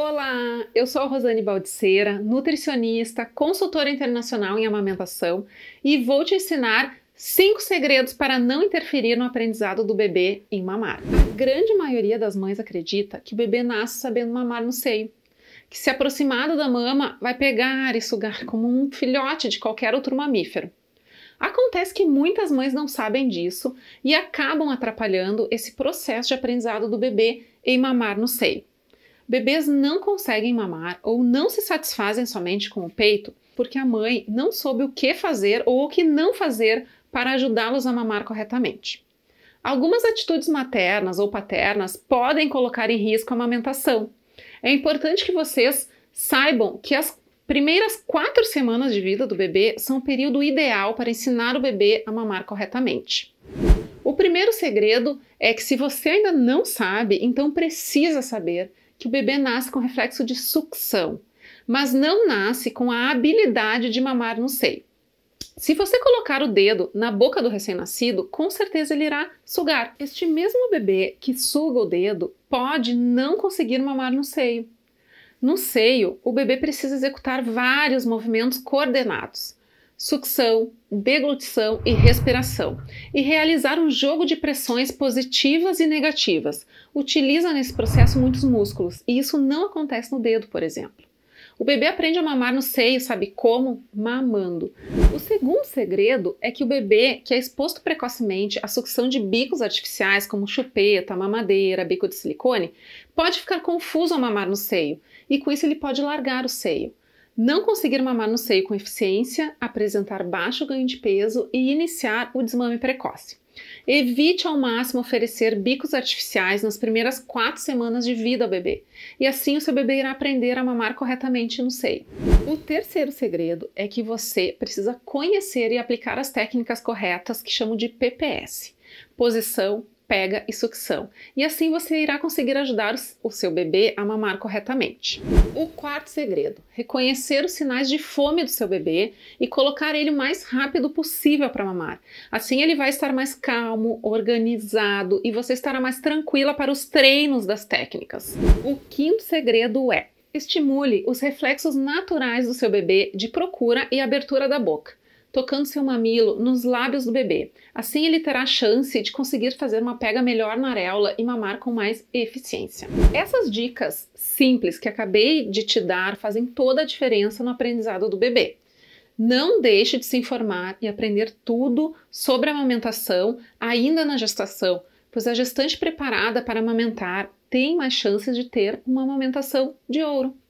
Olá, eu sou a Rosane Baldiceira, nutricionista, consultora internacional em amamentação e vou te ensinar 5 segredos para não interferir no aprendizado do bebê em mamar. A grande maioria das mães acredita que o bebê nasce sabendo mamar no seio, que se aproximado da mama vai pegar e sugar como um filhote de qualquer outro mamífero. Acontece que muitas mães não sabem disso e acabam atrapalhando esse processo de aprendizado do bebê em mamar no seio. Bebês não conseguem mamar ou não se satisfazem somente com o peito porque a mãe não soube o que fazer ou o que não fazer para ajudá-los a mamar corretamente. Algumas atitudes maternas ou paternas podem colocar em risco a amamentação. É importante que vocês saibam que as primeiras quatro semanas de vida do bebê são o período ideal para ensinar o bebê a mamar corretamente primeiro segredo é que se você ainda não sabe, então precisa saber que o bebê nasce com reflexo de sucção, mas não nasce com a habilidade de mamar no seio. Se você colocar o dedo na boca do recém-nascido, com certeza ele irá sugar. Este mesmo bebê que suga o dedo pode não conseguir mamar no seio. No seio, o bebê precisa executar vários movimentos coordenados sucção, deglutição e respiração, e realizar um jogo de pressões positivas e negativas. Utiliza nesse processo muitos músculos, e isso não acontece no dedo, por exemplo. O bebê aprende a mamar no seio, sabe como? Mamando. O segundo segredo é que o bebê que é exposto precocemente à sucção de bicos artificiais, como chupeta, mamadeira, bico de silicone, pode ficar confuso ao mamar no seio, e com isso ele pode largar o seio não conseguir mamar no seio com eficiência, apresentar baixo ganho de peso e iniciar o desmame precoce. Evite ao máximo oferecer bicos artificiais nas primeiras quatro semanas de vida ao bebê, e assim o seu bebê irá aprender a mamar corretamente no seio. O terceiro segredo é que você precisa conhecer e aplicar as técnicas corretas que chamo de PPS: posição, pega e sucção. E assim você irá conseguir ajudar o seu bebê a mamar corretamente. O quarto segredo: reconhecer os sinais de fome do seu bebê e colocar ele o mais rápido possível para mamar. Assim ele vai estar mais calmo, organizado e você estará mais tranquila para os treinos das técnicas. O quinto segredo é estimule os reflexos naturais do seu bebê de procura e abertura da boca tocando seu mamilo nos lábios do bebê. Assim ele terá a chance de conseguir fazer uma pega melhor na areola e mamar com mais eficiência. Essas dicas simples que acabei de te dar fazem toda a diferença no aprendizado do bebê. Não deixe de se informar e aprender tudo sobre a amamentação ainda na gestação, pois a gestante preparada para amamentar tem mais chances de ter uma amamentação de ouro.